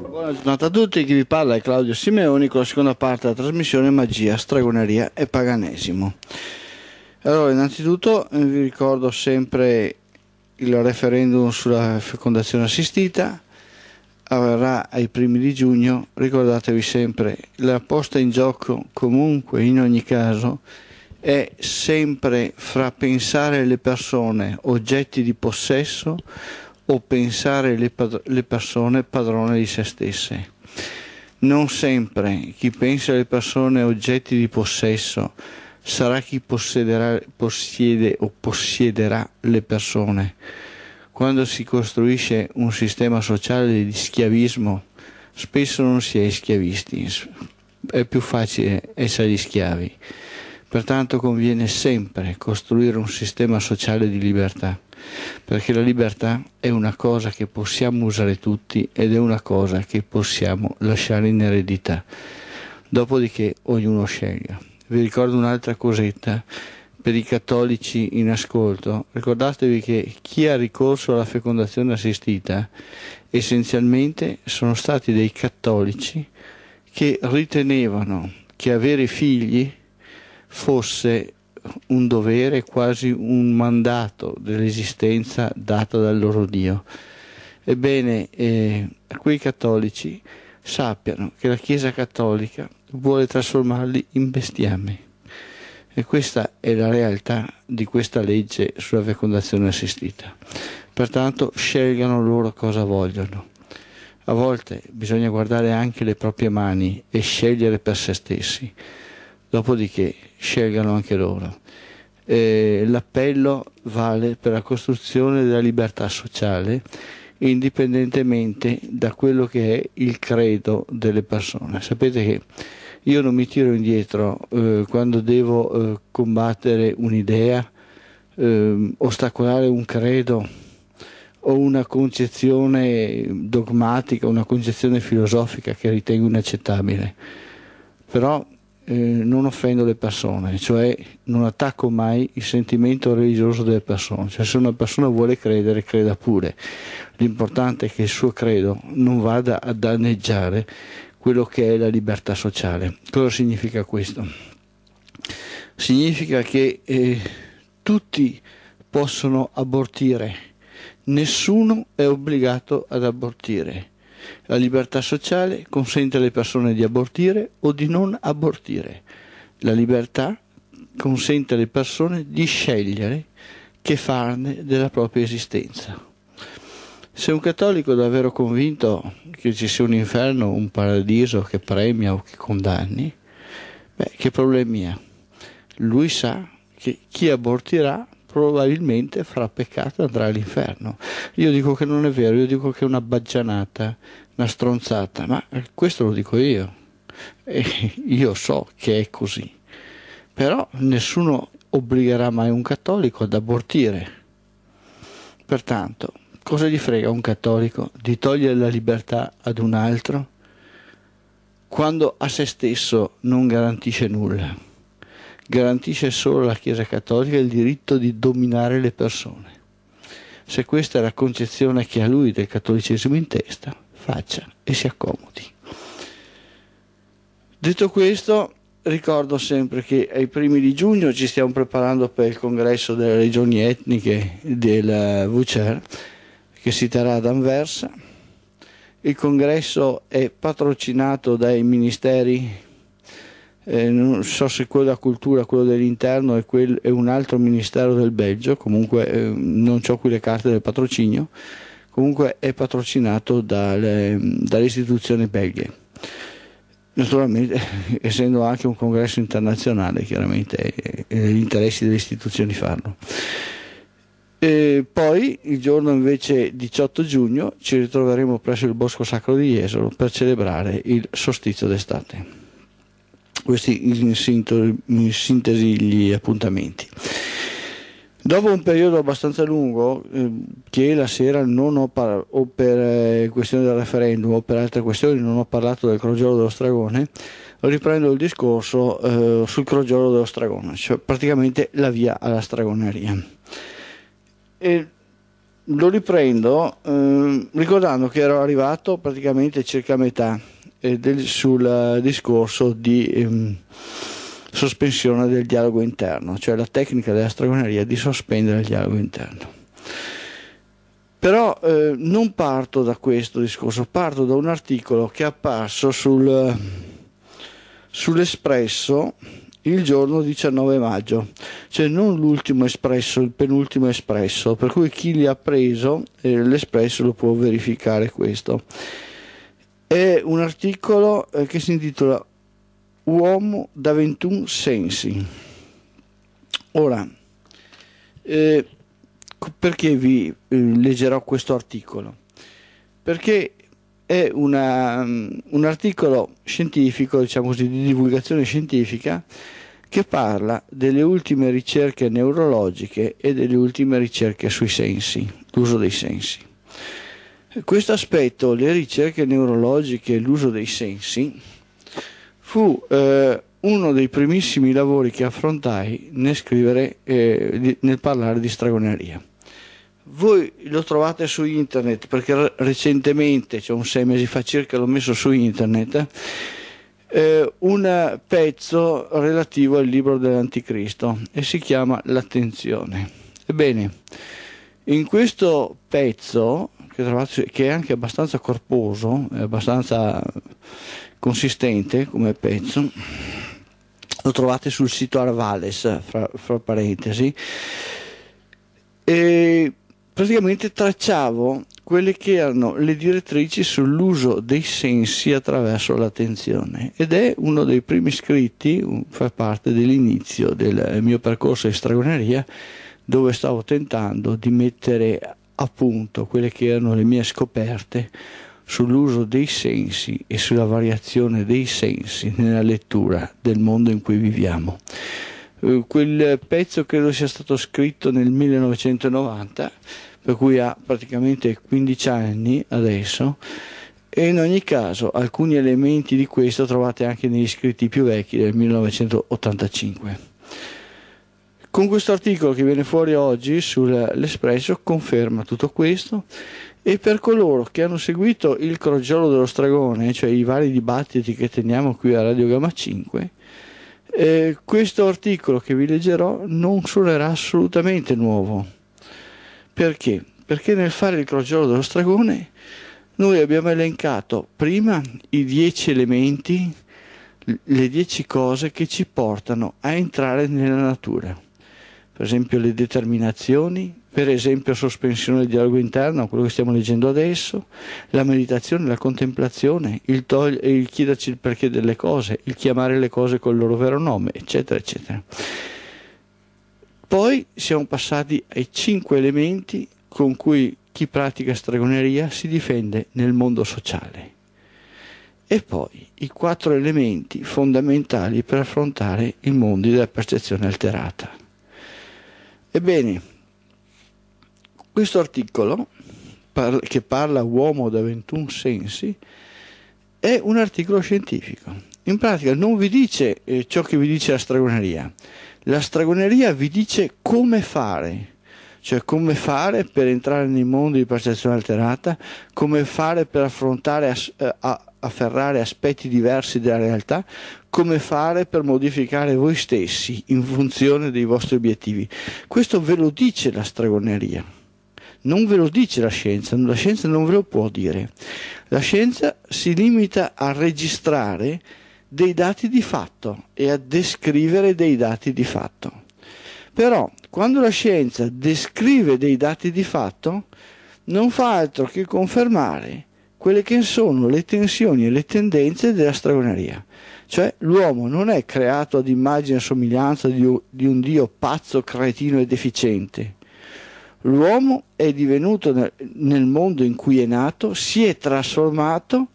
Buona giornata a tutti, chi vi parla è Claudio Simeoni con la seconda parte della trasmissione Magia, Stragoneria e Paganesimo. Allora, innanzitutto eh, vi ricordo sempre il referendum sulla fecondazione assistita, avverrà ai primi di giugno, ricordatevi sempre la posta in gioco comunque in ogni caso è sempre fra pensare le persone oggetti di possesso o pensare le, padr- le persone padrone di se stesse. Non sempre chi pensa alle persone oggetti di possesso sarà chi possiede o possiederà le persone. Quando si costruisce un sistema sociale di schiavismo, spesso non si è schiavisti, è più facile essere schiavi. Pertanto conviene sempre costruire un sistema sociale di libertà perché la libertà è una cosa che possiamo usare tutti ed è una cosa che possiamo lasciare in eredità. Dopodiché ognuno sceglie. Vi ricordo un'altra cosetta per i cattolici in ascolto, ricordatevi che chi ha ricorso alla fecondazione assistita essenzialmente sono stati dei cattolici che ritenevano che avere figli fosse un dovere, quasi un mandato dell'esistenza data dal loro Dio. Ebbene, eh, quei cattolici sappiano che la Chiesa cattolica vuole trasformarli in bestiame. E questa è la realtà di questa legge sulla fecondazione assistita. Pertanto scelgano loro cosa vogliono. A volte bisogna guardare anche le proprie mani e scegliere per se stessi. Dopodiché scelgano anche loro. Eh, l'appello vale per la costruzione della libertà sociale indipendentemente da quello che è il credo delle persone. Sapete che io non mi tiro indietro eh, quando devo eh, combattere un'idea, ehm, ostacolare un credo o una concezione dogmatica, una concezione filosofica che ritengo inaccettabile. Però eh, non offendo le persone, cioè non attacco mai il sentimento religioso delle persone, cioè se una persona vuole credere creda pure, l'importante è che il suo credo non vada a danneggiare quello che è la libertà sociale. Cosa significa questo? Significa che eh, tutti possono abortire, nessuno è obbligato ad abortire la libertà sociale consente alle persone di abortire o di non abortire. La libertà consente alle persone di scegliere che farne della propria esistenza. Se un cattolico è davvero convinto che ci sia un inferno, un paradiso che premia o che condanni, beh, che problemi ha? Lui sa che chi abortirà probabilmente farà peccato e andrà all'inferno. Io dico che non è vero, io dico che è una baggianata, una stronzata, ma questo lo dico io. E io so che è così. Però nessuno obbligherà mai un cattolico ad abortire. Pertanto, cosa gli frega un cattolico di togliere la libertà ad un altro quando a se stesso non garantisce nulla? garantisce solo alla Chiesa Cattolica il diritto di dominare le persone. Se questa è la concezione che ha lui del cattolicesimo in testa, faccia e si accomodi. Detto questo, ricordo sempre che ai primi di giugno ci stiamo preparando per il congresso delle regioni etniche del VCER che si terrà ad Anversa. Il congresso è patrocinato dai ministeri eh, non so se quello della cultura, quello dell'interno e, quel, e un altro ministero del Belgio, comunque eh, non ho qui le carte del patrocinio, comunque è patrocinato dalle, dalle istituzioni belghe. Naturalmente, essendo anche un congresso internazionale, chiaramente è eh, negli eh, interessi delle istituzioni farlo. E poi, il giorno invece 18 giugno, ci ritroveremo presso il Bosco Sacro di Jesolo per celebrare il solstizio d'estate. Questi in, sinto, in sintesi gli appuntamenti. Dopo un periodo abbastanza lungo, eh, che la sera non ho parlato, o per eh, questione del referendum o per altre questioni, non ho parlato del crogiolo dello stragone, riprendo il discorso eh, sul crogiolo dello stragone, cioè praticamente la via alla stragoneria. E lo riprendo ehm, ricordando che ero arrivato praticamente circa a metà del, sul eh, discorso di ehm, sospensione del dialogo interno, cioè la tecnica della stragoneria di sospendere il dialogo interno. Però eh, non parto da questo discorso, parto da un articolo che è apparso sul, eh, sull'Espresso il giorno 19 maggio, cioè non l'ultimo espresso, il penultimo espresso, per cui chi li ha preso eh, l'espresso lo può verificare questo è un articolo eh, che si intitola Uomo da 21 sensi. Ora, eh, perché vi eh, leggerò questo articolo? Perché è una, mm, un articolo scientifico, diciamo così, di divulgazione scientifica che parla delle ultime ricerche neurologiche e delle ultime ricerche sui sensi, l'uso dei sensi. Questo aspetto, le ricerche neurologiche e l'uso dei sensi, fu eh, uno dei primissimi lavori che affrontai nel, scrivere, eh, nel parlare di stragoneria. Voi lo trovate su internet perché recentemente, cioè un sei mesi fa circa, l'ho messo su internet, eh, un pezzo relativo al libro dell'Anticristo e si chiama L'attenzione. Ebbene, in questo pezzo che è anche abbastanza corposo, è abbastanza consistente come pezzo. Lo trovate sul sito Arvales, fra, fra parentesi. E praticamente tracciavo quelle che erano le direttrici sull'uso dei sensi attraverso l'attenzione ed è uno dei primi scritti, fa parte dell'inizio del mio percorso di stragoneria dove stavo tentando di mettere appunto quelle che erano le mie scoperte sull'uso dei sensi e sulla variazione dei sensi nella lettura del mondo in cui viviamo. Eh, quel pezzo credo sia stato scritto nel 1990, per cui ha praticamente 15 anni adesso, e in ogni caso alcuni elementi di questo trovate anche negli scritti più vecchi del 1985. Con questo articolo che viene fuori oggi sull'Espresso conferma tutto questo e per coloro che hanno seguito il crogiolo dello stragone, cioè i vari dibattiti che teniamo qui a Radio Gamma 5, eh, questo articolo che vi leggerò non suonerà assolutamente nuovo. Perché? Perché nel fare il crogiolo dello stragone noi abbiamo elencato prima i dieci elementi, le dieci cose che ci portano a entrare nella natura per esempio le determinazioni, per esempio sospensione del dialogo interno, quello che stiamo leggendo adesso, la meditazione, la contemplazione, il, togli- eh, il chiederci il perché delle cose, il chiamare le cose col loro vero nome, eccetera, eccetera. Poi siamo passati ai cinque elementi con cui chi pratica stregoneria si difende nel mondo sociale. E poi i quattro elementi fondamentali per affrontare i mondi della percezione alterata. Ebbene, questo articolo che parla uomo da 21 sensi è un articolo scientifico. In pratica non vi dice eh, ciò che vi dice la stragoneria. La stragoneria vi dice come fare cioè come fare per entrare nei mondi di percezione alterata, come fare per affrontare eh, a, a, afferrare aspetti diversi della realtà, come fare per modificare voi stessi in funzione dei vostri obiettivi. Questo ve lo dice la stregoneria, non ve lo dice la scienza, la scienza non ve lo può dire. La scienza si limita a registrare dei dati di fatto e a descrivere dei dati di fatto. Però quando la scienza descrive dei dati di fatto, non fa altro che confermare quelle che sono le tensioni e le tendenze della stragoneria. Cioè l'uomo non è creato ad immagine e somiglianza di un Dio pazzo, cretino e deficiente. L'uomo è divenuto nel mondo in cui è nato, si è trasformato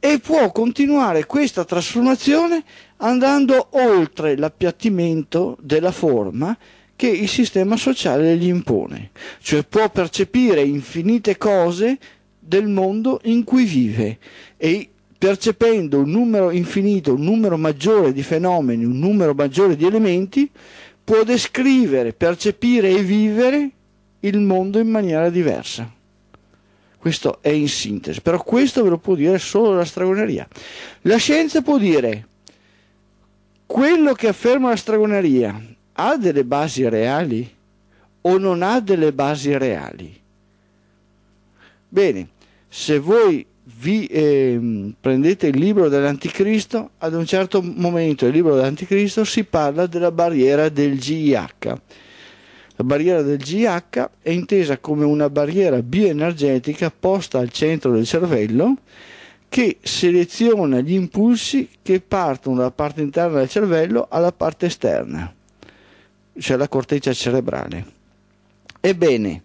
e può continuare questa trasformazione andando oltre l'appiattimento della forma che il sistema sociale gli impone, cioè può percepire infinite cose del mondo in cui vive e percependo un numero infinito, un numero maggiore di fenomeni, un numero maggiore di elementi, può descrivere, percepire e vivere il mondo in maniera diversa. Questo è in sintesi, però questo ve lo può dire solo la stragoneria. La scienza può dire quello che afferma la stragoneria ha delle basi reali o non ha delle basi reali. Bene, se voi vi eh, prendete il libro dell'anticristo, ad un certo momento il libro dell'anticristo si parla della barriera del GIH. La barriera del GIH è intesa come una barriera bioenergetica posta al centro del cervello che seleziona gli impulsi che partono dalla parte interna del cervello alla parte esterna, cioè la corteccia cerebrale. Ebbene,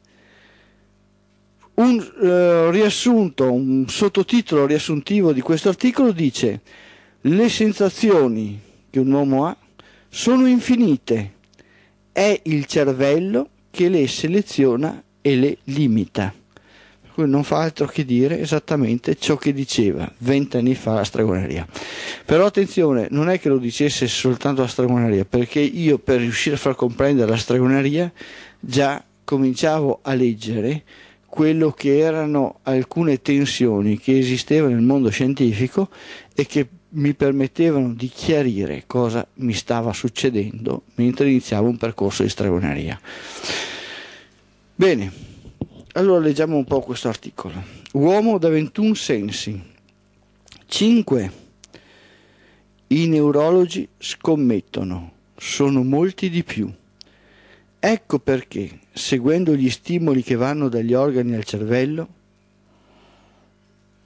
un eh, riassunto, un sottotitolo riassuntivo di questo articolo dice le sensazioni che un uomo ha sono infinite, è il cervello che le seleziona e le limita. Per cui non fa altro che dire esattamente ciò che diceva vent'anni fa la stregoneria. Però attenzione, non è che lo dicesse soltanto la stregoneria, perché io per riuscire a far comprendere la stregoneria già cominciavo a leggere quello che erano alcune tensioni che esistevano nel mondo scientifico e che mi permettevano di chiarire cosa mi stava succedendo mentre iniziavo un percorso di stregoneria. Bene, allora leggiamo un po' questo articolo. Uomo da 21 sensi. 5. I neurologi scommettono, sono molti di più. Ecco perché, seguendo gli stimoli che vanno dagli organi al cervello,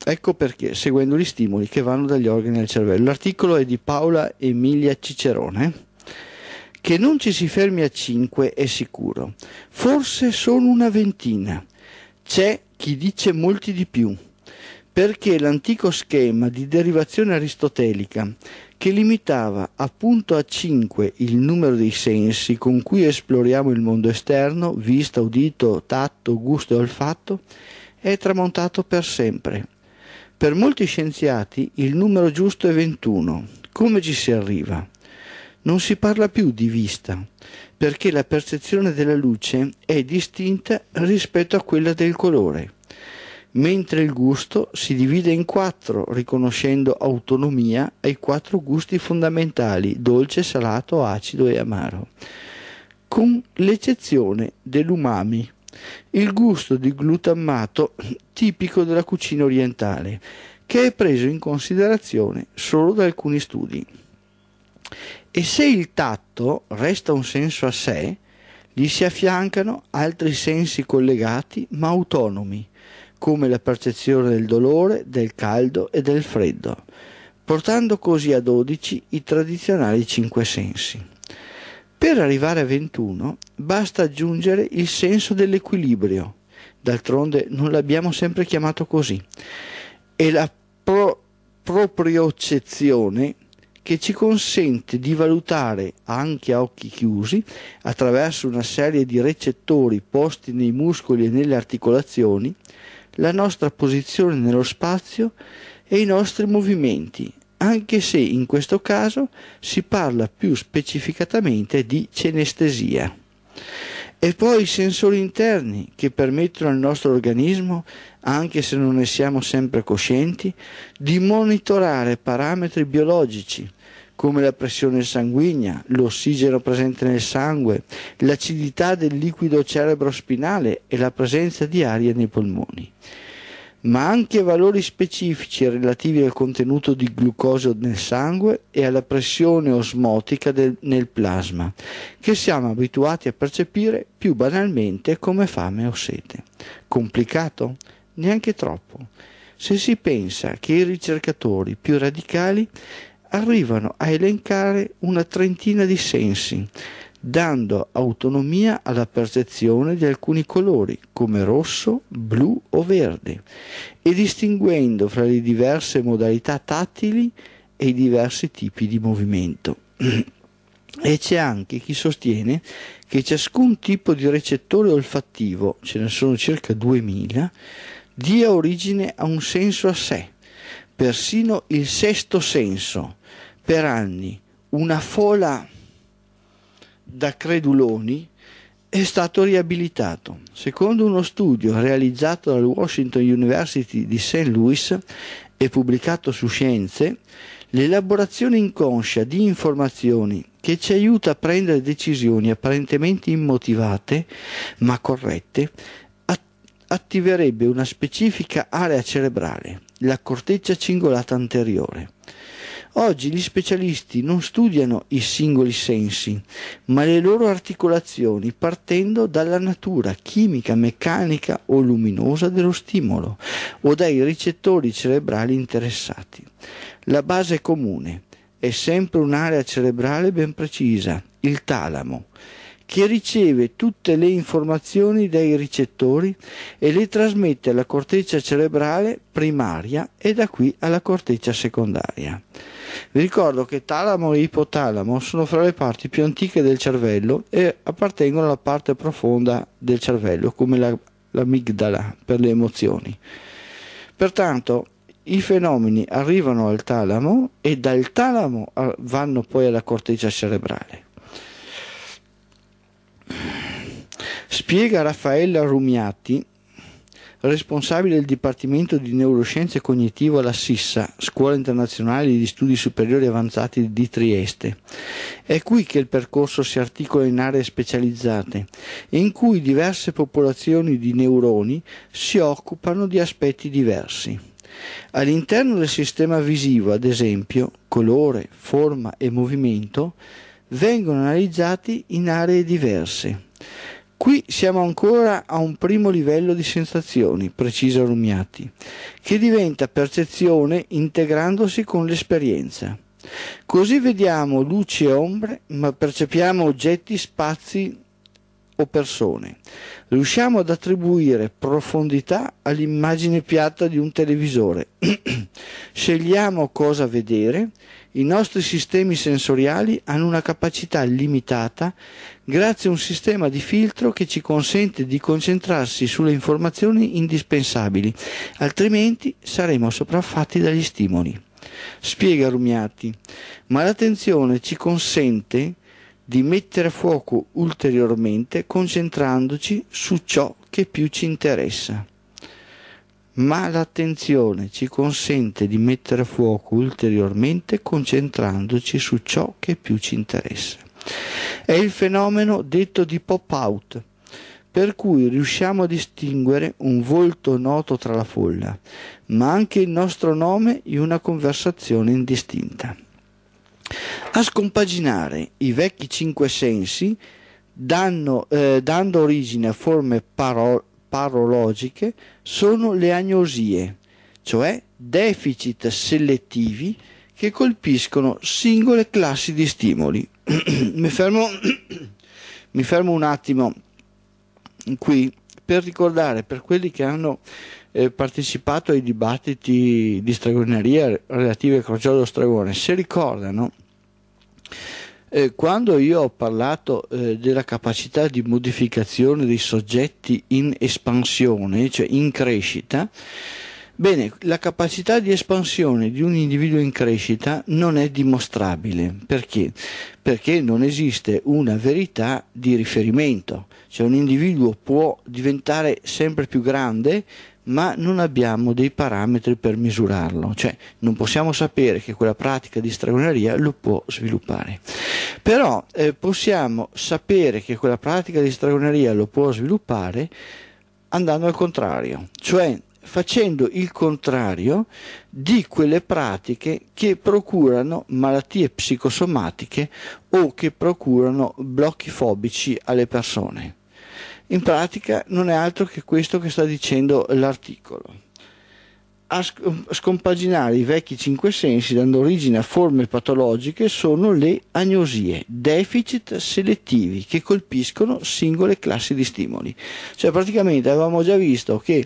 Ecco perché, seguendo gli stimoli che vanno dagli organi al cervello. L'articolo è di Paola Emilia Cicerone. Che non ci si fermi a 5 è sicuro. Forse sono una ventina. C'è chi dice molti di più. Perché l'antico schema di derivazione aristotelica, che limitava appunto a 5 il numero dei sensi con cui esploriamo il mondo esterno, vista, udito, tatto, gusto e olfatto, è tramontato per sempre. Per molti scienziati il numero giusto è 21. Come ci si arriva? Non si parla più di vista, perché la percezione della luce è distinta rispetto a quella del colore mentre il gusto si divide in quattro, riconoscendo autonomia ai quattro gusti fondamentali, dolce, salato, acido e amaro, con l'eccezione dell'umami, il gusto di glutammato tipico della cucina orientale, che è preso in considerazione solo da alcuni studi. E se il tatto resta un senso a sé, gli si affiancano altri sensi collegati ma autonomi, come la percezione del dolore, del caldo e del freddo, portando così a 12 i tradizionali cinque sensi. Per arrivare a 21 basta aggiungere il senso dell'equilibrio, d'altronde non l'abbiamo sempre chiamato così, e la pro- propriocezione che ci consente di valutare anche a occhi chiusi, attraverso una serie di recettori posti nei muscoli e nelle articolazioni, la nostra posizione nello spazio e i nostri movimenti, anche se in questo caso si parla più specificatamente di cenestesia. E poi i sensori interni che permettono al nostro organismo, anche se non ne siamo sempre coscienti, di monitorare parametri biologici, come la pressione sanguigna, l'ossigeno presente nel sangue, l'acidità del liquido cerebrospinale e la presenza di aria nei polmoni ma anche valori specifici relativi al contenuto di glucosio nel sangue e alla pressione osmotica del, nel plasma, che siamo abituati a percepire più banalmente come fame o sete. Complicato? Neanche troppo. Se si pensa che i ricercatori più radicali arrivano a elencare una trentina di sensi, dando autonomia alla percezione di alcuni colori, come rosso, blu o verde, e distinguendo fra le diverse modalità tattili e i diversi tipi di movimento. E c'è anche chi sostiene che ciascun tipo di recettore olfattivo, ce ne sono circa 2000, dia origine a un senso a sé, persino il sesto senso, per anni una fola da creduloni, è stato riabilitato. Secondo uno studio realizzato dal Washington University di St. Louis e pubblicato su Scienze, l'elaborazione inconscia di informazioni che ci aiuta a prendere decisioni apparentemente immotivate ma corrette attiverebbe una specifica area cerebrale la corteccia cingolata anteriore. Oggi gli specialisti non studiano i singoli sensi, ma le loro articolazioni partendo dalla natura chimica, meccanica o luminosa dello stimolo o dai ricettori cerebrali interessati. La base comune è sempre un'area cerebrale ben precisa, il talamo che riceve tutte le informazioni dai ricettori e le trasmette alla corteccia cerebrale primaria e da qui alla corteccia secondaria. Vi ricordo che talamo e ipotalamo sono fra le parti più antiche del cervello e appartengono alla parte profonda del cervello, come la, l'amigdala per le emozioni. Pertanto i fenomeni arrivano al talamo e dal talamo ah, vanno poi alla corteccia cerebrale. Spiega Raffaella Rumiati, responsabile del Dipartimento di Neuroscienze Cognitive alla SISSA, Scuola Internazionale di Studi Superiori Avanzati di Trieste. È qui che il percorso si articola in aree specializzate, in cui diverse popolazioni di neuroni si occupano di aspetti diversi. All'interno del sistema visivo, ad esempio, colore, forma e movimento, vengono analizzati in aree diverse. Qui siamo ancora a un primo livello di sensazioni, precisa Rumiati, che diventa percezione integrandosi con l'esperienza. Così vediamo luci e ombre, ma percepiamo oggetti, spazi, o persone. Riusciamo ad attribuire profondità all'immagine piatta di un televisore. Scegliamo cosa vedere. I nostri sistemi sensoriali hanno una capacità limitata grazie a un sistema di filtro che ci consente di concentrarsi sulle informazioni indispensabili, altrimenti saremo sopraffatti dagli stimoli. Spiega Rumiati, ma l'attenzione ci consente di mettere a fuoco ulteriormente concentrandoci su ciò che più ci interessa. Ma l'attenzione ci consente di mettere a fuoco ulteriormente concentrandoci su ciò che più ci interessa. È il fenomeno detto di pop-out, per cui riusciamo a distinguere un volto noto tra la folla, ma anche il nostro nome in una conversazione indistinta a scompaginare i vecchi cinque sensi danno, eh, dando origine a forme paro- parologiche sono le agnosie, cioè deficit selettivi che colpiscono singole classi di stimoli. mi, fermo, mi fermo un attimo qui per ricordare per quelli che hanno eh, partecipato ai dibattiti di stregoneria relativi al Crociolo Stregone, se ricordano eh, quando io ho parlato eh, della capacità di modificazione dei soggetti in espansione, cioè in crescita, Bene, la capacità di espansione di un individuo in crescita non è dimostrabile. Perché? Perché non esiste una verità di riferimento. Cioè un individuo può diventare sempre più grande ma non abbiamo dei parametri per misurarlo, cioè non possiamo sapere che quella pratica di stregoneria lo può sviluppare. Però eh, possiamo sapere che quella pratica di stregoneria lo può sviluppare andando al contrario, cioè facendo il contrario di quelle pratiche che procurano malattie psicosomatiche o che procurano blocchi fobici alle persone. In pratica non è altro che questo che sta dicendo l'articolo. A mm, scompaginare i vecchi cinque sensi dando origine a forme patologiche sono le agnosie, deficit selettivi che colpiscono singole classi di stimoli. Cioè praticamente avevamo già visto che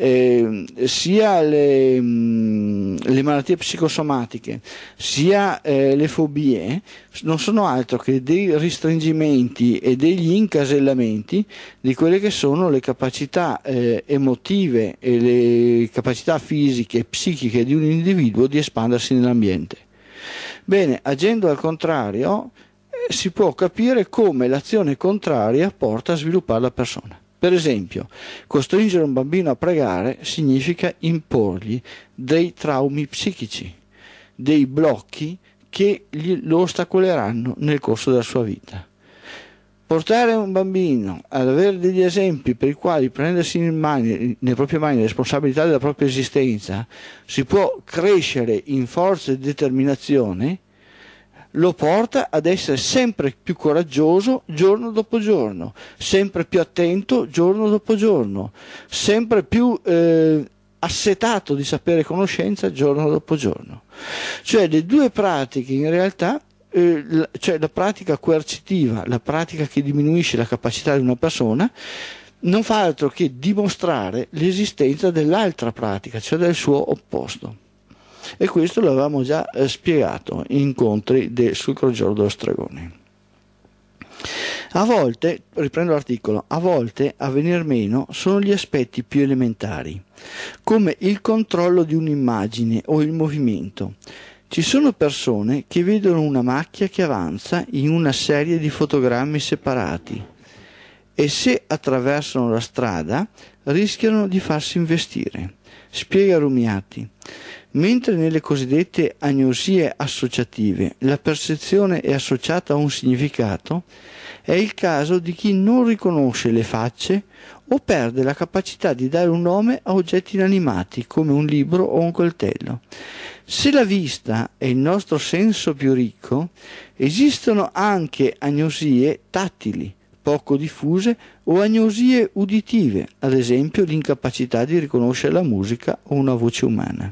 eh, sia le, mm, le, malattie psicosomatiche sia eh, le fobie non sono altro che dei restringimenti e degli incasellamenti di quelle che sono le capacità eh, emotive e le capacità fisiche e psichiche di un individuo di espandersi nell'ambiente. Bene, agendo al contrario eh, si può capire come l'azione contraria porta a sviluppare la persona. Per esempio, costringere un bambino a pregare significa imporgli dei traumi psichici, dei blocchi che lo ostacoleranno nel corso della sua vita. Portare un bambino ad avere degli esempi per i quali prendersi mani, nelle proprie mani le responsabilità della propria esistenza si può crescere in forza e determinazione lo porta ad essere sempre più coraggioso giorno dopo giorno, sempre più attento giorno dopo giorno, sempre più eh, assetato di sapere e conoscenza giorno dopo giorno. Cioè le due pratiche in realtà eh, cioè la pratica coercitiva, la pratica che diminuisce la capacità di una persona, non fa altro che dimostrare l'esistenza dell'altra pratica, cioè del suo opposto e questo l'avevamo già eh, spiegato in incontri de, sul crogiolo dello stregone. A volte, riprendo l'articolo, a volte a venir meno sono gli aspetti più elementari, come il controllo di un'immagine o il movimento. Ci sono persone che vedono una macchia che avanza in una serie di fotogrammi separati e se attraversano la strada rischiano di farsi investire. Spiega Rumiati. Mentre nelle cosiddette agnosie associative la percezione è associata a un significato, è il caso di chi non riconosce le facce o perde la capacità di dare un nome a oggetti inanimati come un libro o un coltello. Se la vista è il nostro senso più ricco, esistono anche agnosie tattili, poco diffuse o agnosie uditive, ad esempio l'incapacità di riconoscere la musica o una voce umana.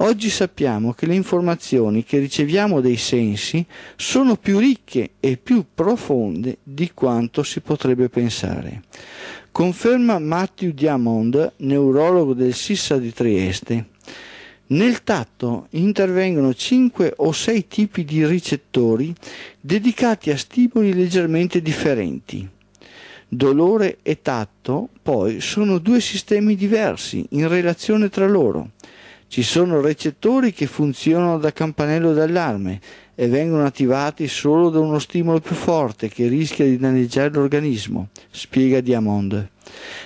Oggi sappiamo che le informazioni che riceviamo dai sensi sono più ricche e più profonde di quanto si potrebbe pensare. Conferma Matthew Diamond, neurologo del Sissa di Trieste, nel tatto intervengono 5 o 6 tipi di ricettori dedicati a stimoli leggermente differenti. Dolore e tatto, poi, sono due sistemi diversi in relazione tra loro. Ci sono recettori che funzionano da campanello d'allarme e vengono attivati solo da uno stimolo più forte che rischia di danneggiare l'organismo, spiega Diamond.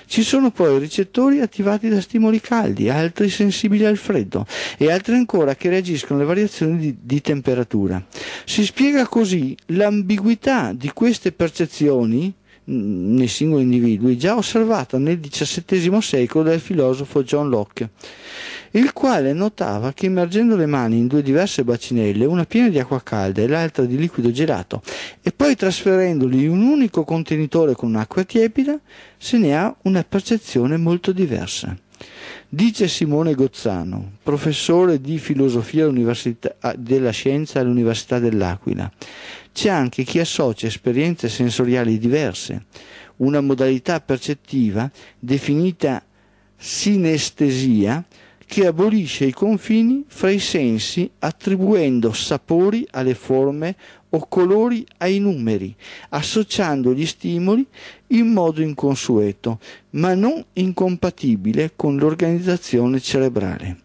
Ci sono poi ricettori attivati da stimoli caldi, altri sensibili al freddo e altri ancora che reagiscono alle variazioni di, di temperatura. Si spiega così l'ambiguità di queste percezioni nei singoli individui, già osservata nel XVII secolo dal filosofo John Locke, il quale notava che immergendo le mani in due diverse bacinelle, una piena di acqua calda e l'altra di liquido gelato, e poi trasferendoli in un unico contenitore con acqua tiepida, se ne ha una percezione molto diversa. Dice Simone Gozzano, professore di filosofia della scienza all'Università dell'Aquila, c'è anche chi associa esperienze sensoriali diverse, una modalità percettiva definita sinestesia che abolisce i confini fra i sensi attribuendo sapori alle forme o colori ai numeri, associando gli stimoli in modo inconsueto, ma non incompatibile con l'organizzazione cerebrale.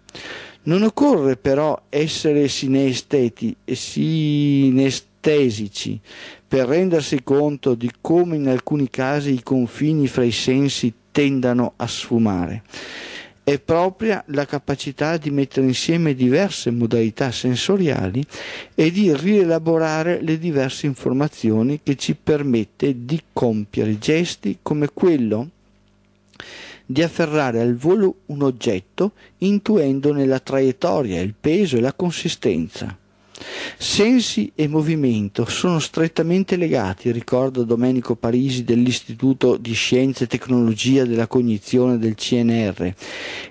Non occorre però essere sinesteti, e sinesteti anestesici per rendersi conto di come in alcuni casi i confini fra i sensi tendano a sfumare. È propria la capacità di mettere insieme diverse modalità sensoriali e di rielaborare le diverse informazioni che ci permette di compiere gesti come quello di afferrare al volo un oggetto intuendone la traiettoria, il peso e la consistenza. Sensi e movimento sono strettamente legati, ricorda Domenico Parisi dell'Istituto di Scienze e Tecnologia della Cognizione del CNR.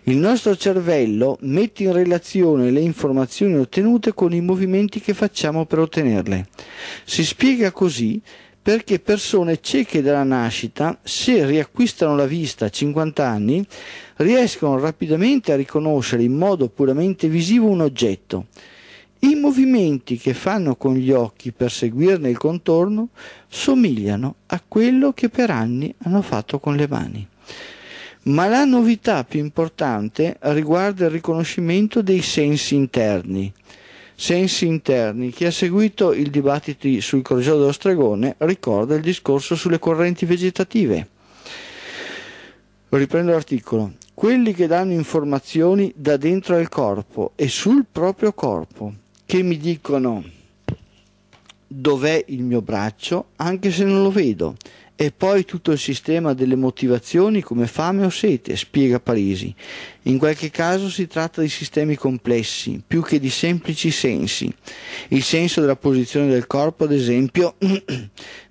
Il nostro cervello mette in relazione le informazioni ottenute con i movimenti che facciamo per ottenerle. Si spiega così perché persone cieche dalla nascita, se riacquistano la vista a 50 anni, riescono rapidamente a riconoscere in modo puramente visivo un oggetto i movimenti che fanno con gli occhi per seguirne il contorno somigliano a quello che per anni hanno fatto con le mani. Ma la novità più importante riguarda il riconoscimento dei sensi interni. Sensi interni. Chi ha seguito il dibattito sul Corrigione dello Stregone ricorda il discorso sulle correnti vegetative. Riprendo l'articolo. Quelli che danno informazioni da dentro al corpo e sul proprio corpo che mi dicono dov'è il mio braccio anche se non lo vedo e poi tutto il sistema delle motivazioni come fame o sete, spiega Parisi. In qualche caso si tratta di sistemi complessi, più che di semplici sensi. Il senso della posizione del corpo, ad esempio,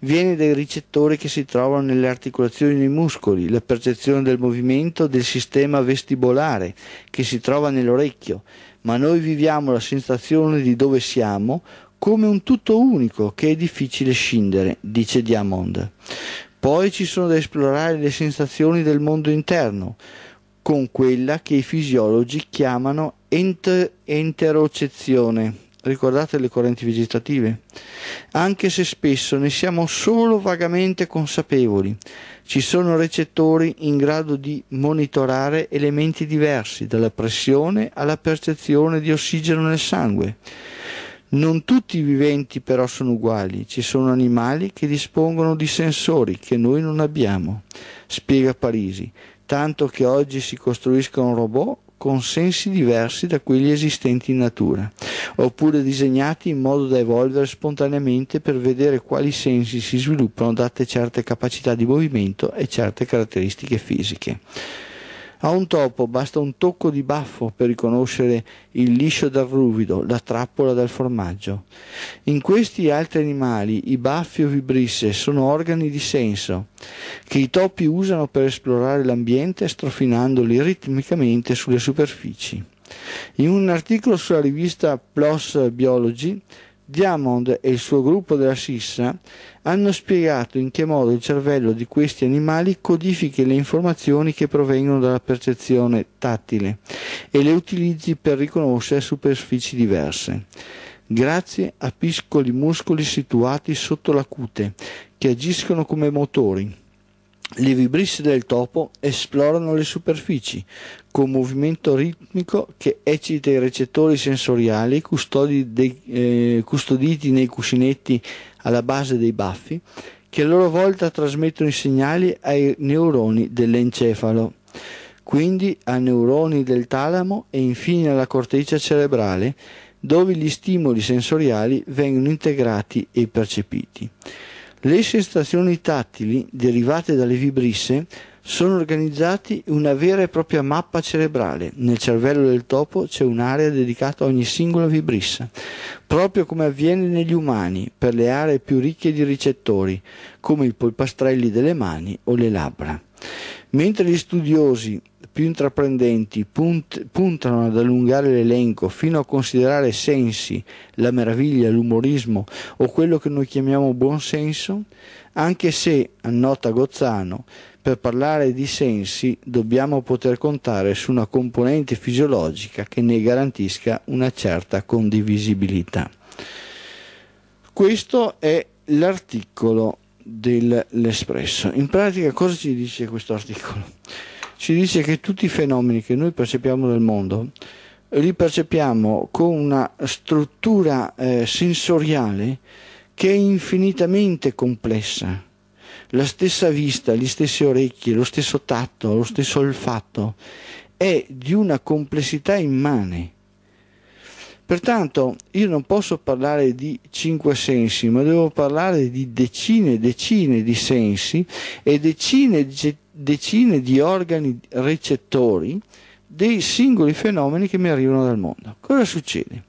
viene dai ricettori che si trovano nelle articolazioni dei muscoli, la percezione del movimento del sistema vestibolare che si trova nell'orecchio, ma noi viviamo la sensazione di dove siamo come un tutto unico che è difficile scindere, dice Diamond. Poi ci sono da esplorare le sensazioni del mondo interno, con quella che i fisiologi chiamano ent- enterocezione. Ricordate le correnti vegetative? Anche se spesso ne siamo solo vagamente consapevoli, ci sono recettori in grado di monitorare elementi diversi, dalla pressione alla percezione di ossigeno nel sangue. Non tutti i viventi però sono uguali, ci sono animali che dispongono di sensori che noi non abbiamo, spiega Parisi, tanto che oggi si costruiscono robot con sensi diversi da quelli esistenti in natura oppure disegnati in modo da evolvere spontaneamente per vedere quali sensi si sviluppano date certe capacità di movimento e certe caratteristiche fisiche. A un topo basta un tocco di baffo per riconoscere il liscio dal ruvido, la trappola dal formaggio. In questi e altri animali i baffi o vibrisse sono organi di senso che i topi usano per esplorare l'ambiente strofinandoli ritmicamente sulle superfici. In un articolo sulla rivista PLOS Biology, Diamond e il suo gruppo della Sissa hanno spiegato in che modo il cervello di questi animali codifichi le informazioni che provengono dalla percezione tattile e le utilizzi per riconoscere superfici diverse. Grazie a piccoli muscoli situati sotto la cute, che agiscono come motori, le vibrisse del topo esplorano le superfici con movimento ritmico che eccita i recettori sensoriali de, eh, custoditi nei cuscinetti alla base dei baffi, che a loro volta trasmettono i segnali ai neuroni dell'encefalo, quindi ai neuroni del talamo e infine alla corteccia cerebrale, dove gli stimoli sensoriali vengono integrati e percepiti. Le sensazioni tattili derivate dalle vibrisse sono organizzate in una vera e propria mappa cerebrale. Nel cervello del topo c'è un'area dedicata a ogni singola vibrissa, proprio come avviene negli umani per le aree più ricche di ricettori, come i polpastrelli delle mani o le labbra. Mentre gli studiosi più intraprendenti punt- puntano ad allungare l'elenco fino a considerare sensi, la meraviglia, l'umorismo o quello che noi chiamiamo buonsenso, anche se, annota Gozzano, per parlare di sensi dobbiamo poter contare su una componente fisiologica che ne garantisca una certa condivisibilità. Questo è l'articolo dell'Espresso. In pratica cosa ci dice questo articolo? ci dice che tutti i fenomeni che noi percepiamo nel mondo li percepiamo con una struttura eh, sensoriale che è infinitamente complessa. La stessa vista, gli stessi orecchi, lo stesso tatto, lo stesso olfatto è di una complessità immane. Pertanto io non posso parlare di cinque sensi, ma devo parlare di decine e decine di sensi e decine e decine di organi recettori dei singoli fenomeni che mi arrivano dal mondo. Cosa succede?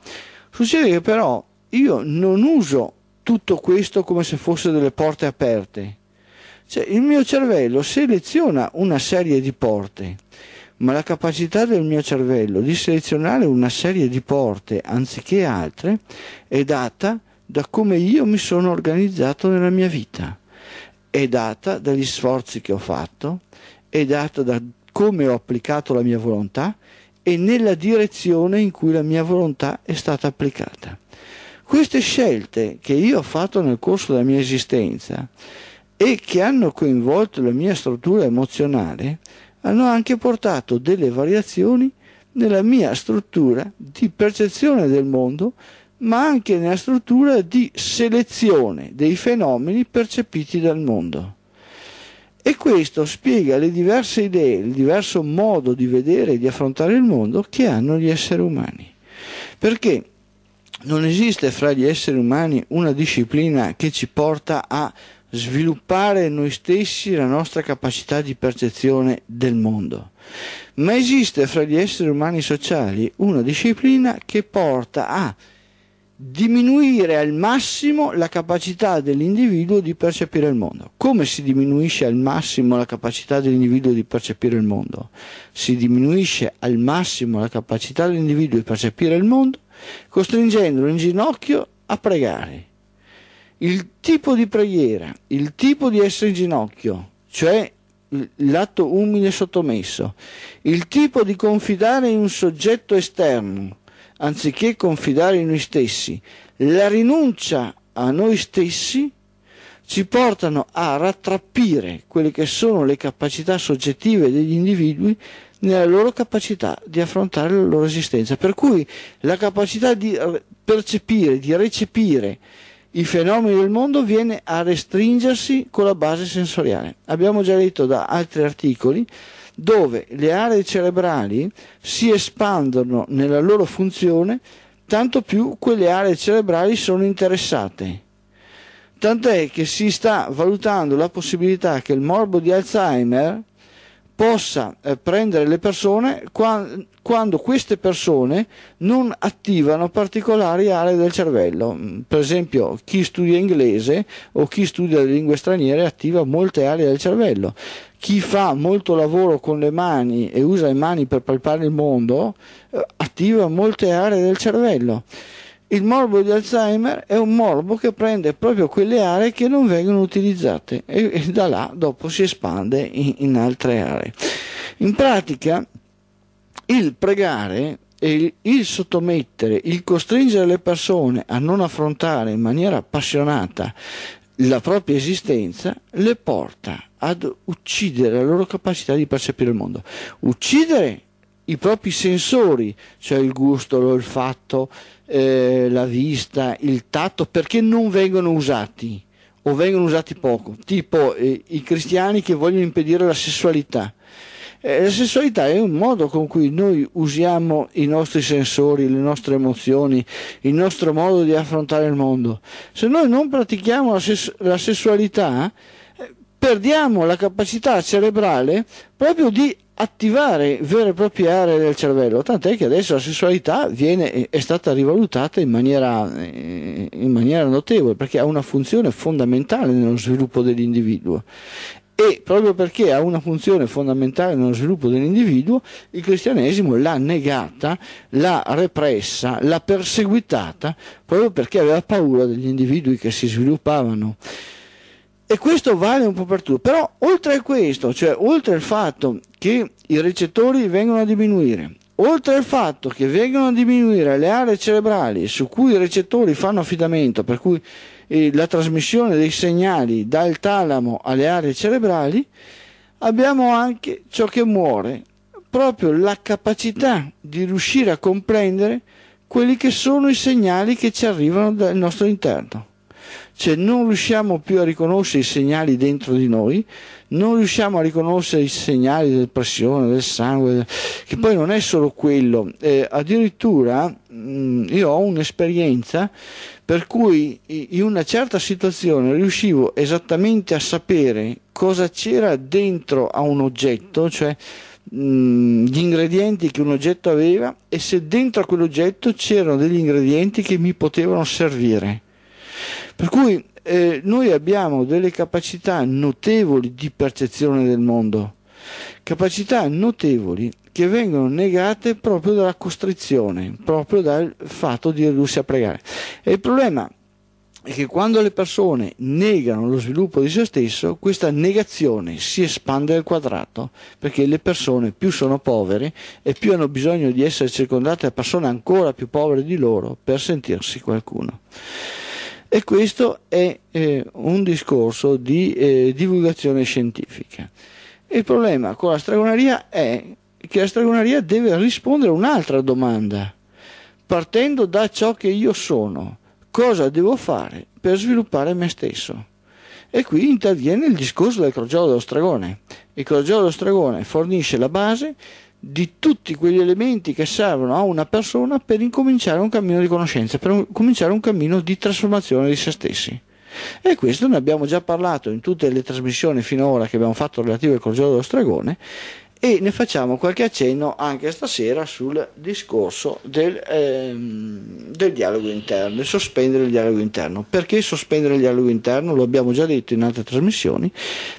Succede che però io non uso tutto questo come se fosse delle porte aperte. Cioè, il mio cervello seleziona una serie di porte, ma la capacità del mio cervello di selezionare una serie di porte anziché altre è data da come io mi sono organizzato nella mia vita è data dagli sforzi che ho fatto, è data da come ho applicato la mia volontà e nella direzione in cui la mia volontà è stata applicata. Queste scelte che io ho fatto nel corso della mia esistenza e che hanno coinvolto la mia struttura emozionale hanno anche portato delle variazioni nella mia struttura di percezione del mondo ma anche nella struttura di selezione dei fenomeni percepiti dal mondo. E questo spiega le diverse idee, il diverso modo di vedere e di affrontare il mondo che hanno gli esseri umani. Perché non esiste fra gli esseri umani una disciplina che ci porta a sviluppare noi stessi la nostra capacità di percezione del mondo. Ma esiste fra gli esseri umani sociali una disciplina che porta a diminuire al massimo la capacità dell'individuo di percepire il mondo. Come si diminuisce al massimo la capacità dell'individuo di percepire il mondo? Si diminuisce al massimo la capacità dell'individuo di percepire il mondo costringendolo in ginocchio a pregare. Il tipo di preghiera, il tipo di essere in ginocchio, cioè l'atto umile sottomesso, il tipo di confidare in un soggetto esterno, anziché confidare in noi stessi, la rinuncia a noi stessi ci portano a rattrappire quelle che sono le capacità soggettive degli individui nella loro capacità di affrontare la loro esistenza. Per cui la capacità di percepire, di recepire i fenomeni del mondo viene a restringersi con la base sensoriale. Abbiamo già letto da altri articoli dove le aree cerebrali si espandono nella loro funzione tanto più quelle aree cerebrali sono interessate. Tant'è che si sta valutando la possibilità che il morbo di Alzheimer possa eh, prendere le persone qua, quando queste persone non attivano particolari aree del cervello. Mm, per esempio chi studia inglese o chi studia le lingue straniere attiva molte aree del cervello chi fa molto lavoro con le mani e usa le mani per palpare il mondo eh, attiva molte aree del cervello. Il morbo di Alzheimer è un morbo che prende proprio quelle aree che non vengono utilizzate e, e da là dopo si espande in, in, altre aree. In pratica il pregare e il, il sottomettere, il costringere le persone a non affrontare in maniera appassionata la propria esistenza, le porta ad uccidere la loro capacità di percepire il mondo, uccidere i propri sensori, cioè il gusto, l'olfatto, eh, la vista, il tatto, perché non vengono usati o vengono usati poco, tipo eh, i cristiani che vogliono impedire la sessualità. Eh, la sessualità è un modo con cui noi usiamo i nostri sensori, le nostre emozioni, il nostro modo di affrontare il mondo. Se noi non pratichiamo la, ses- la sessualità, perdiamo la capacità cerebrale proprio di attivare vere e proprie aree del cervello, tant'è che adesso la sessualità viene, eh, è stata rivalutata in maniera, eh, in maniera notevole perché ha una funzione fondamentale nello sviluppo dell'individuo e proprio perché ha una funzione fondamentale nello sviluppo dell'individuo, il cristianesimo l'ha negata, l'ha repressa, l'ha perseguitata proprio perché aveva paura degli individui che si sviluppavano e questo vale un po' per tutto, però oltre a questo, cioè oltre al fatto che i recettori vengono a diminuire, oltre al fatto che vengono a diminuire le aree cerebrali su cui i recettori fanno affidamento, per cui eh, la trasmissione dei segnali dal talamo alle aree cerebrali, abbiamo anche ciò che muore, proprio la capacità di riuscire a comprendere quelli che sono i segnali che ci arrivano dal nostro interno. Cioè non riusciamo più a riconoscere i segnali dentro di noi, non riusciamo a riconoscere i segnali del pressione, del sangue, che poi non è solo quello. Eh, addirittura mh, mm, io ho un'esperienza per cui in una certa situazione riuscivo esattamente a sapere cosa c'era dentro a un oggetto, cioè mm, gli ingredienti che un oggetto aveva e se dentro a quell'oggetto c'erano degli ingredienti che mi potevano servire. Per cui eh, noi abbiamo delle capacità notevoli di percezione del mondo, capacità notevoli che vengono negate proprio dalla costrizione, proprio dal fatto di ridursi a pregare. E il problema è che quando le persone negano lo sviluppo di se stesso, questa negazione si espande al quadrato, perché le persone più sono povere e più hanno bisogno di essere circondate da persone ancora più povere di loro per sentirsi qualcuno. E questo è eh, un discorso di eh, divulgazione scientifica. Il problema con la stregoneria è che la stregoneria deve rispondere a un'altra domanda, partendo da ciò che io sono, cosa devo fare per sviluppare me stesso. E qui interviene il discorso del crogiolo dello stregone. Il crogiolo dello stregone fornisce la base di tutti quegli elementi che servono a una persona per incominciare un cammino di conoscenza, per cominciare un cammino di trasformazione di se stessi. E questo ne abbiamo già parlato in tutte le trasmissioni finora che abbiamo fatto relative al Corgio dello Stregone e ne facciamo qualche accenno anche stasera sul discorso del, ehm, del, dialogo interno, del sospendere il dialogo interno. Perché sospendere il dialogo interno? Lo abbiamo già detto in altre trasmissioni,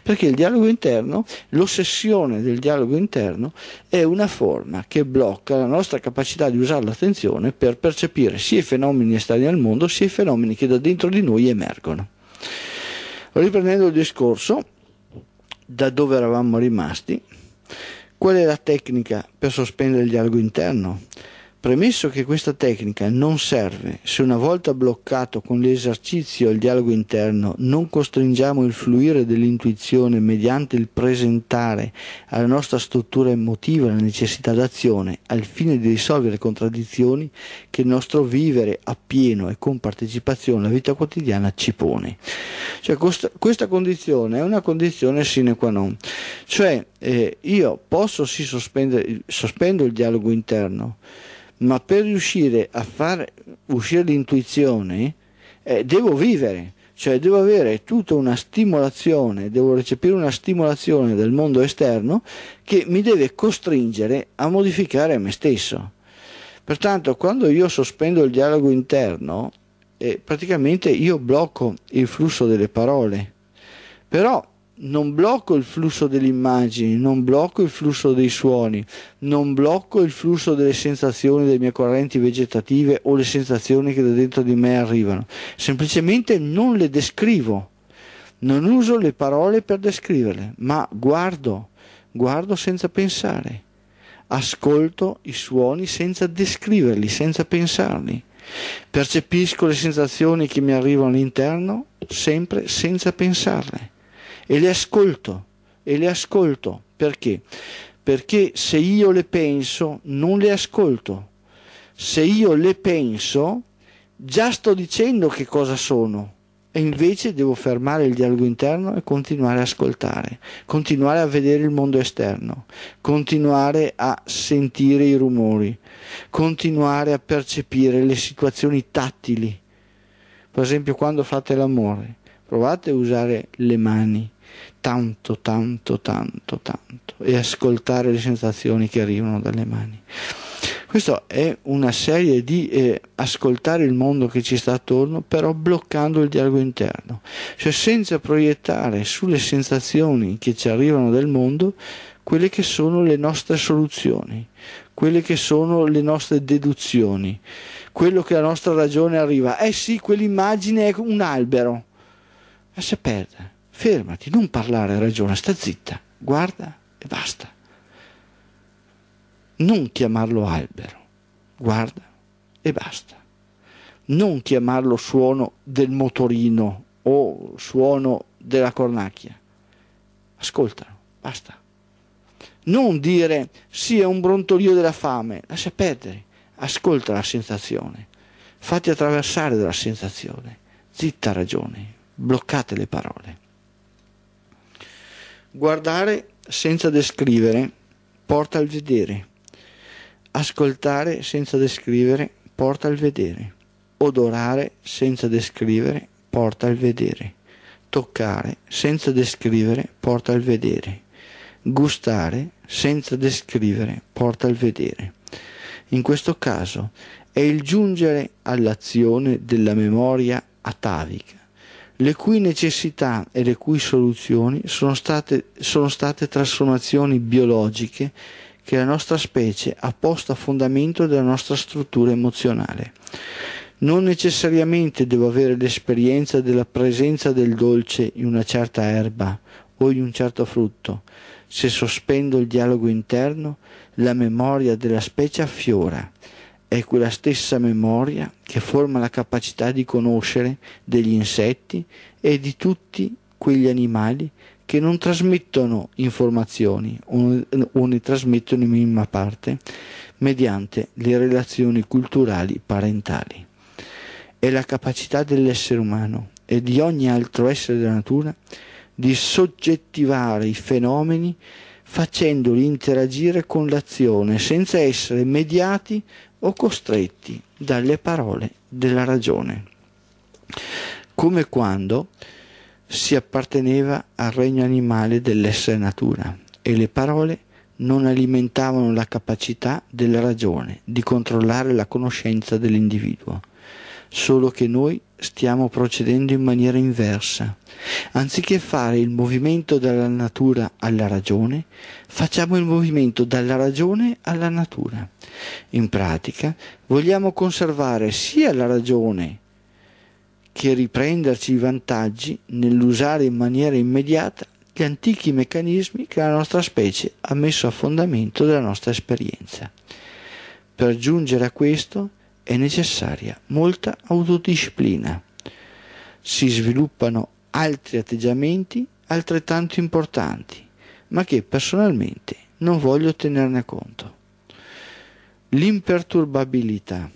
perché il dialogo interno, l'ossessione del dialogo interno è una forma che blocca la nostra capacità di usare l'attenzione per percepire sia i fenomeni esterni al mondo, sia i fenomeni che da dentro di noi emergono. Riprendendo il discorso, da dove eravamo rimasti, Qual è la tecnica per sospendere il dialogo interno? Premesso che questa tecnica non serve se una volta bloccato con l'esercizio il dialogo interno non costringiamo il fluire dell'intuizione mediante il presentare alla nostra struttura emotiva la necessità d'azione al fine di risolvere contraddizioni che il nostro vivere appieno e con partecipazione alla vita quotidiana ci pone. Cioè, questa condizione è una condizione sine qua non. Cioè eh, io posso sì sospendere, sospendo il dialogo interno, ma per riuscire a far uscire l'intuizione eh, devo vivere, cioè devo avere tutta una stimolazione, devo recepire una stimolazione del mondo esterno che mi deve costringere a modificare me stesso. Pertanto quando io sospendo il dialogo interno, eh, praticamente io blocco il flusso delle parole. Però non blocco il flusso delle immagini, non blocco il flusso dei suoni, non blocco il flusso delle sensazioni delle mie correnti vegetative o le sensazioni che da dentro di me arrivano, semplicemente non le descrivo, non uso le parole per descriverle, ma guardo, guardo senza pensare, ascolto i suoni senza descriverli, senza pensarli. Percepisco le sensazioni che mi arrivano all'interno sempre senza pensarle e le ascolto, e le ascolto. Perché? Perché se io le penso non le ascolto. Se io le penso già sto dicendo che cosa sono e invece devo fermare il dialogo interno e continuare a ascoltare, continuare a vedere il mondo esterno, continuare a sentire i rumori, continuare a percepire le situazioni tattili. Per esempio quando fate l'amore, provate a usare le mani, tanto, tanto, tanto, tanto e ascoltare le sensazioni che arrivano dalle mani. Questa è una serie di eh, ascoltare il mondo che ci sta attorno, però bloccando il dialogo interno, cioè senza proiettare sulle sensazioni che ci arrivano dal mondo quelle che sono le nostre soluzioni, quelle che sono le nostre deduzioni, quello che la nostra ragione arriva. Eh sì, quell'immagine è un albero, ma si perde fermati, non parlare ragiona, sta zitta, guarda e basta. Non chiamarlo albero, guarda e basta. Non chiamarlo suono del motorino o suono della cornacchia. Ascoltalo, basta. Non dire sì è un brontolio della fame, lascia perdere, ascolta la sensazione, fatti attraversare dalla sensazione, zitta ragione, bloccate le parole. Guardare senza descrivere porta al vedere. Ascoltare senza descrivere porta al vedere. Odorare senza descrivere porta al vedere. Toccare senza descrivere porta al vedere. Gustare senza descrivere porta al vedere. In questo caso è il giungere all'azione della memoria atavica le cui necessità e le cui soluzioni sono state, sono state trasformazioni biologiche che la nostra specie ha posto a fondamento della nostra struttura emozionale. Non necessariamente devo avere l'esperienza della presenza del dolce in una certa erba o in un certo frutto. Se sospendo il dialogo interno, la memoria della specie affiora è quella stessa memoria che forma la capacità di conoscere degli insetti e di tutti quegli animali che non trasmettono informazioni o ne trasmettono in minima parte mediante le relazioni culturali parentali. È la capacità dell'essere umano e di ogni altro essere della natura di soggettivare i fenomeni facendoli interagire con l'azione senza essere mediati o costretti dalle parole della ragione, come quando si apparteneva al regno animale dell'essere natura e le parole non alimentavano la capacità della ragione di controllare la conoscenza dell'individuo solo che noi stiamo procedendo in maniera inversa. Anziché fare il movimento dalla natura alla ragione, facciamo il movimento dalla ragione alla natura. In pratica, vogliamo conservare sia la ragione che riprenderci i vantaggi nell'usare in maniera immediata gli antichi meccanismi che la nostra specie ha messo a fondamento della nostra esperienza. Per giungere a questo, è necessaria molta autodisciplina. Si sviluppano altri atteggiamenti altrettanto importanti, ma che personalmente non voglio tenerne conto. L'imperturbabilità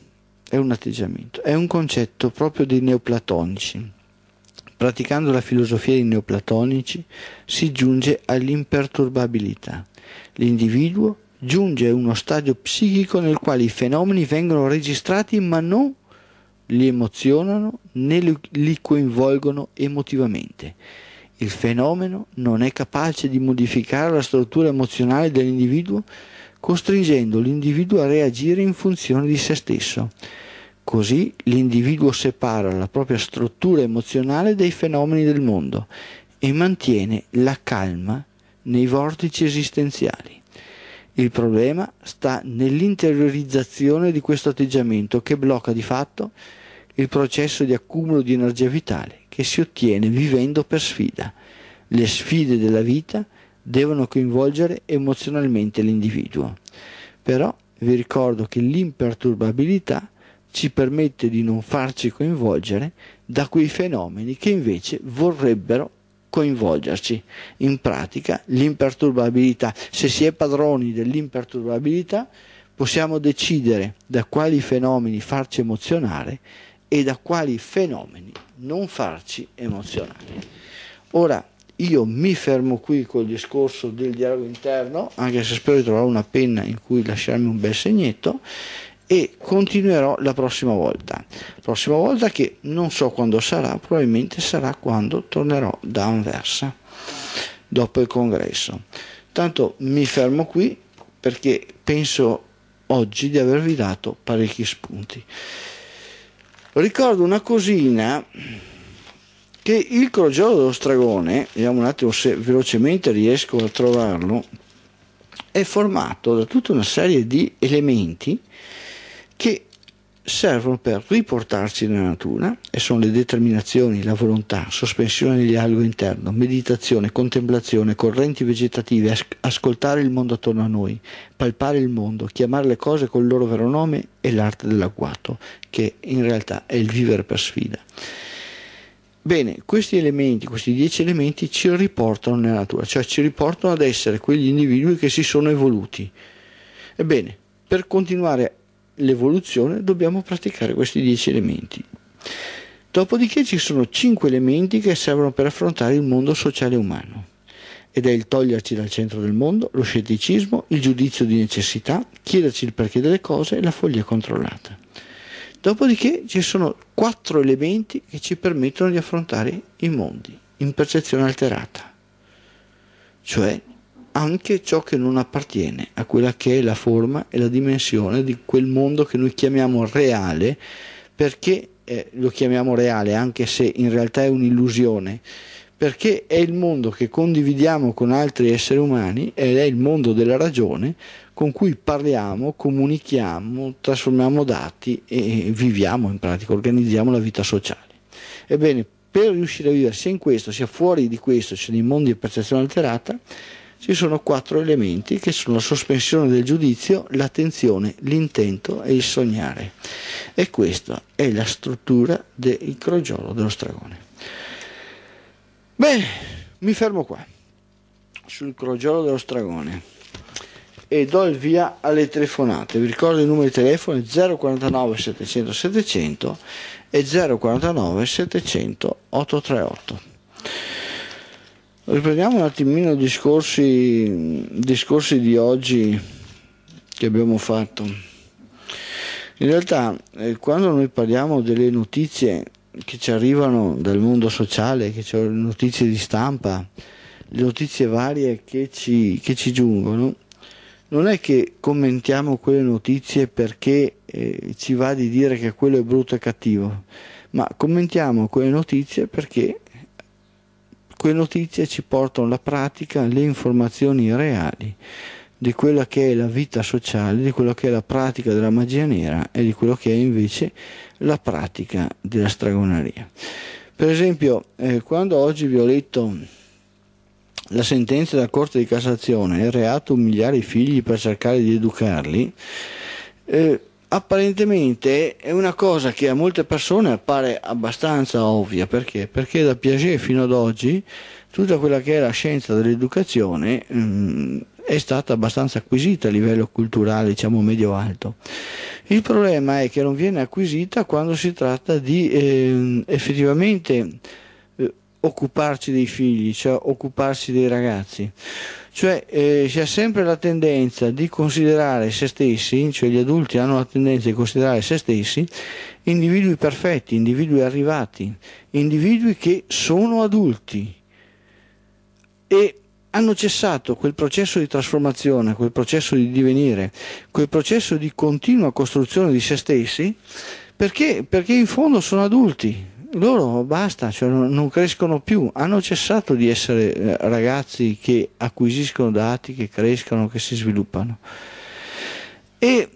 è un atteggiamento, è un concetto proprio dei neoplatonici. Praticando la filosofia dei neoplatonici si giunge all'imperturbabilità. L'individuo giunge uno stadio psichico nel quale i fenomeni vengono registrati ma non li emozionano né li coinvolgono emotivamente. Il fenomeno non è capace di modificare la struttura emozionale dell'individuo, costringendo l'individuo a reagire in funzione di se stesso. Così l'individuo separa la propria struttura emozionale dai fenomeni del mondo e mantiene la calma nei vortici esistenziali. Il problema sta nell'interiorizzazione di questo atteggiamento che blocca di fatto il processo di accumulo di energia vitale che si ottiene vivendo per sfida. Le sfide della vita devono coinvolgere emozionalmente l'individuo. Però vi ricordo che l'imperturbabilità ci permette di non farci coinvolgere da quei fenomeni che invece vorrebbero coinvolgerci. In pratica l'imperturbabilità, se si è padroni dell'imperturbabilità, possiamo decidere da quali fenomeni farci emozionare e da quali fenomeni non farci emozionare. Ora, io mi fermo qui col discorso del dialogo interno, anche se spero di trovare una penna in cui lasciarmi un bel segnetto e continuerò la prossima volta. Prossima volta che non so quando sarà, probabilmente sarà quando tornerò da Anversa dopo il congresso. Tanto mi fermo qui perché penso oggi di avervi dato parecchi spunti. Ricordo una cosina che il crogiolo dello stragone, vediamo un attimo se velocemente riesco a trovarlo, è formato da tutta una serie di elementi servono per riportarci nella natura e sono le determinazioni, la volontà, sospensione del dialogo interno, meditazione, contemplazione, correnti vegetative, ascoltare il mondo attorno a noi, palpare il mondo, chiamare le cose col loro vero nome e l'arte dell'agguato, che in realtà è il vivere per sfida. Bene, questi elementi, questi dieci elementi ci riportano nella natura, cioè ci riportano ad essere quegli individui che si sono evoluti. Ebbene, per continuare a l'evoluzione dobbiamo praticare questi dieci elementi. Dopodiché ci sono cinque elementi che servono per affrontare il mondo sociale umano ed è il toglierci dal centro del mondo, lo scetticismo, il giudizio di necessità, chiederci il perché delle cose e la foglia controllata. Dopodiché ci sono quattro elementi che ci permettono di affrontare i mondi in percezione alterata, cioè anche ciò che non appartiene a quella che è la forma e la dimensione di quel mondo che noi chiamiamo reale, perché eh, lo chiamiamo reale, anche se in realtà è un'illusione, perché è il mondo che condividiamo con altri esseri umani ed è il mondo della ragione con cui parliamo, comunichiamo, trasformiamo dati e viviamo in pratica, organizziamo la vita sociale. Ebbene, per riuscire a vivere sia in questo sia fuori di questo, cioè nei mondi di percezione alterata, ci sono quattro elementi che sono la sospensione del giudizio, l'attenzione, l'intento e il sognare. E questa è la struttura del crogiolo dello stragone. Bene, mi fermo qua sul crogiolo dello stragone e do il via alle telefonate. Vi ricordo il numero di telefono 049 700 700 e 049 700 838. Riprendiamo un attimino i discorsi, discorsi di oggi che abbiamo fatto. In realtà eh, quando noi parliamo delle notizie che ci arrivano dal mondo sociale, che sono notizie di stampa, le notizie varie che ci, che ci giungono, non è che commentiamo quelle notizie perché eh, ci va di dire che quello è brutto e cattivo, ma commentiamo quelle notizie perché quelle notizie ci portano alla pratica le informazioni reali di quella che è la vita sociale, di quella che è la pratica della magia nera e di quello che è invece la pratica della stregoneria. Per esempio, eh, quando oggi vi ho letto la sentenza della Corte di Cassazione, il reato umiliare i figli per cercare di educarli, eh, apparentemente è una cosa che a molte persone appare abbastanza ovvia perché? perché da Piaget fino ad oggi tutta quella che è la scienza dell'educazione mh, mm, è stata abbastanza acquisita a livello culturale diciamo medio alto il problema è che non viene acquisita quando si tratta di eh, effettivamente eh, occuparci dei figli cioè occuparsi dei ragazzi cioè eh, si ha sempre la tendenza di considerare se stessi, cioè gli adulti hanno la tendenza di considerare se stessi individui perfetti, individui arrivati, individui che sono adulti e hanno cessato quel processo di trasformazione, quel processo di divenire, quel processo di continua costruzione di se stessi perché, perché in fondo sono adulti, loro basta, cioè non crescono più, hanno cessato di essere eh, ragazzi che acquisiscono dati, che crescono, che si sviluppano. E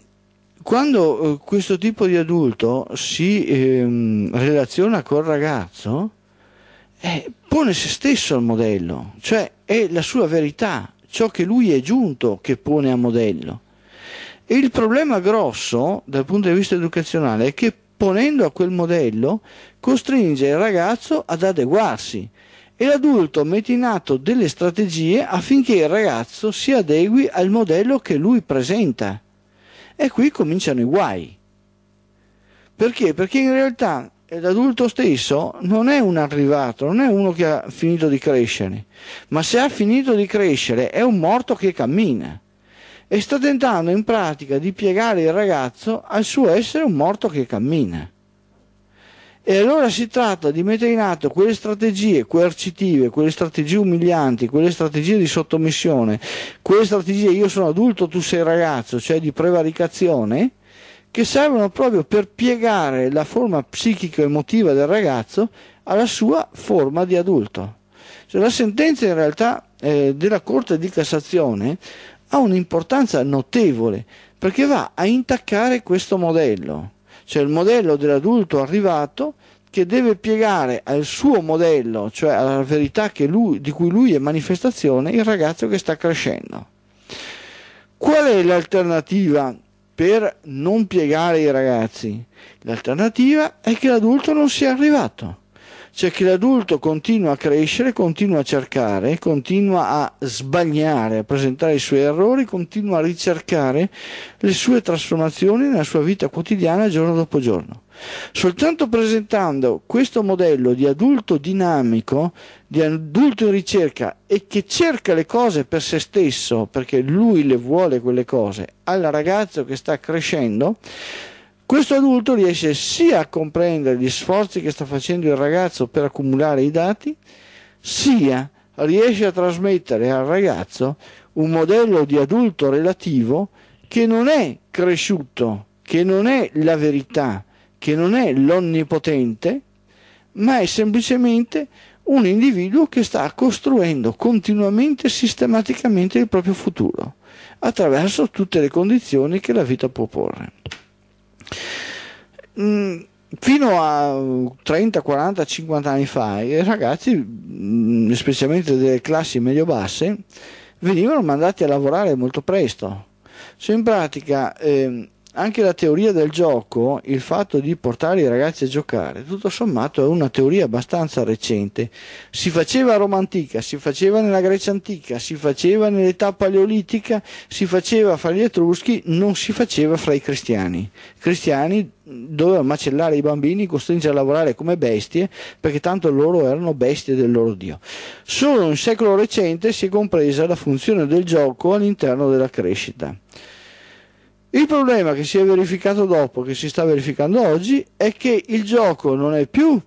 quando eh, questo tipo di adulto si ehm, relaziona col ragazzo, eh, pone se stesso al modello, cioè è la sua verità, ciò che lui è giunto che pone a modello. E il problema grosso dal punto di vista educazionale è che imponendo a quel modello, costringe il ragazzo ad adeguarsi e l'adulto mette in atto delle strategie affinché il ragazzo si adegui al modello che lui presenta. E qui cominciano i guai. Perché? Perché in realtà l'adulto stesso non è un arrivato, non è uno che ha finito di crescere, ma se ha finito di crescere è un morto che cammina e sta tentando in pratica di piegare il ragazzo al suo essere un morto che cammina. E allora si tratta di mettere in atto quelle strategie coercitive, quelle strategie umilianti, quelle strategie di sottomissione, quelle strategie io sono adulto, tu sei ragazzo, cioè di prevaricazione, che servono proprio per piegare la forma psichico-emotiva del ragazzo alla sua forma di adulto. Cioè, la sentenza in realtà eh, della Corte di Cassazione ha un'importanza notevole perché va a intaccare questo modello, cioè il modello dell'adulto arrivato che deve piegare al suo modello, cioè alla verità lui, di cui lui è manifestazione, il ragazzo che sta crescendo. Qual è l'alternativa per non piegare i ragazzi? L'alternativa è che l'adulto non sia arrivato cioè che l'adulto continua a crescere, continua a cercare, continua a sbagliare, a presentare i suoi errori, continua a ricercare le sue trasformazioni nella sua vita quotidiana giorno dopo giorno. Soltanto presentando questo modello di adulto dinamico, di adulto in ricerca e che cerca le cose per se stesso, perché lui le vuole quelle cose, al ragazzo che sta crescendo, questo adulto riesce sia a comprendere gli sforzi che sta facendo il ragazzo per accumulare i dati, sia riesce a trasmettere al ragazzo un modello di adulto relativo che non è cresciuto, che non è la verità, che non è l'onnipotente, ma è semplicemente un individuo che sta costruendo continuamente e sistematicamente il proprio futuro attraverso tutte le condizioni che la vita può porre. Mm, fino a 30, 40, 50 anni fa i ragazzi, mm, specialmente delle classi medio-basse, venivano mandati a lavorare molto presto. Cioè in pratica eh, anche la teoria del gioco, il fatto di portare i ragazzi a giocare, tutto sommato è una teoria abbastanza recente. Si faceva a Roma antica, si faceva nella Grecia antica, si faceva nell'età paleolitica, si faceva fra gli Etruschi, non si faceva fra i cristiani. I cristiani dovevano macellare i bambini, costringere a lavorare come bestie, perché tanto loro erano bestie del loro Dio. Solo in secolo recente si è compresa la funzione del gioco all'interno della crescita. Il problema che si è verificato dopo, che si sta verificando oggi, è che il gioco non è più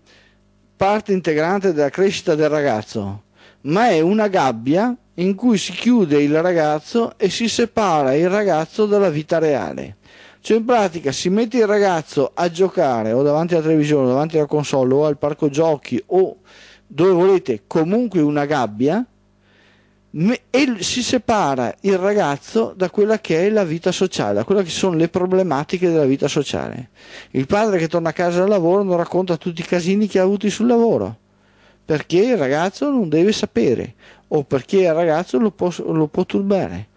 parte integrante della crescita del ragazzo, ma è una gabbia in cui si chiude il ragazzo e si separa il ragazzo dalla vita reale. Cioè in pratica si mette il ragazzo a giocare o davanti alla televisione, o davanti alla console o al parco giochi o dove volete, comunque una gabbia e si separa il ragazzo da quella che è la vita sociale, da quelle che sono le problematiche della vita sociale. Il padre che torna a casa dal lavoro non racconta tutti i casini che ha avuti sul lavoro, perché il ragazzo non deve sapere o perché il ragazzo lo può, lo può turbare.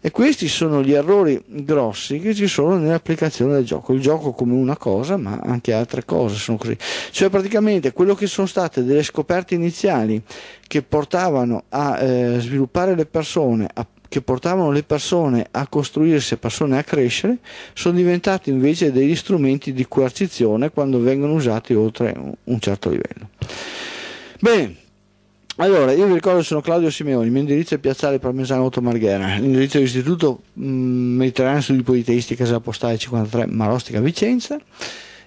E questi sono gli errori grossi che ci sono nell'applicazione del gioco. Il gioco come una cosa, ma anche altre cose sono così. Cioè praticamente quello che sono state delle scoperte iniziali che portavano a eh, sviluppare le persone, a che portavano le persone a costruirsi, persone a crescere, sono diventati invece degli strumenti di coercizione quando vengono usati oltre un certo livello. Bene. Allora, io vi ricordo, sono Claudio Simeoni, il mio indirizzo è Piazzale Parmesano 8 Marghera, l'indirizzo dell'Istituto mm, Mediterraneo Studi Politeisti, Casa Postale 53, Marostica, Vicenza.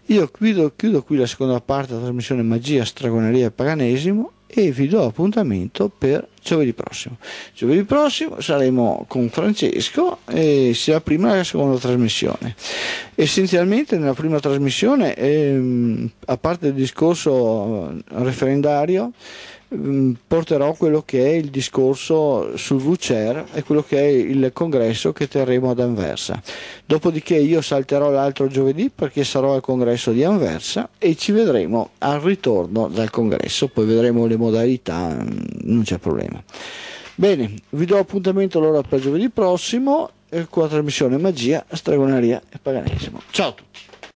Io chiudo, chiudo qui la seconda parte della trasmissione Magia, Stragoneria e Paganesimo e vi do appuntamento per giovedì prossimo. Giovedì prossimo saremo con Francesco e sia la prima che la seconda trasmissione. Essenzialmente nella prima trasmissione, ehm, a parte il discorso eh, referendario, Mm, porterò quello che è il discorso sul VCER e quello che è il congresso che terremo ad Anversa. Dopodiché io salterò l'altro giovedì perché sarò al congresso di Anversa e ci vedremo al ritorno dal congresso, poi vedremo le modalità, mm, non c'è problema. Bene, vi do appuntamento allora per giovedì prossimo con eh, la trasmissione Magia, Stregoneria e Paganesimo. Ciao a tutti!